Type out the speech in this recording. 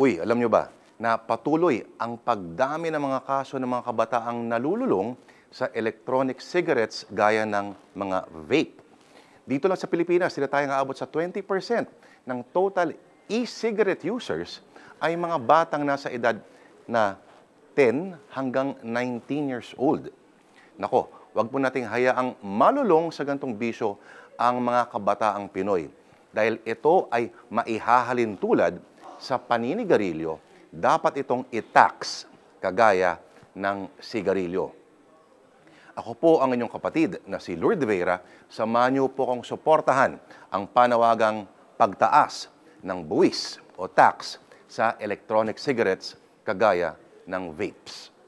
Uy, alam nyo ba na patuloy ang pagdami ng mga kaso ng mga kabataang nalululong sa electronic cigarettes gaya ng mga vape. Dito lang sa Pilipinas, sila tayong aabot sa 20% ng total e-cigarette users ay mga batang nasa edad na 10 hanggang 19 years old. Nako, wag po nating hayaang malulong sa gantong bisyo ang mga kabataang Pinoy dahil ito ay maihahalin tulad sa paninigarilyo, dapat itong itax kagaya ng sigarilyo. Ako po ang inyong kapatid na si Lourdes Vera. Samahan niyo po kong suportahan ang panawagang pagtaas ng buwis o tax sa electronic cigarettes kagaya ng vapes.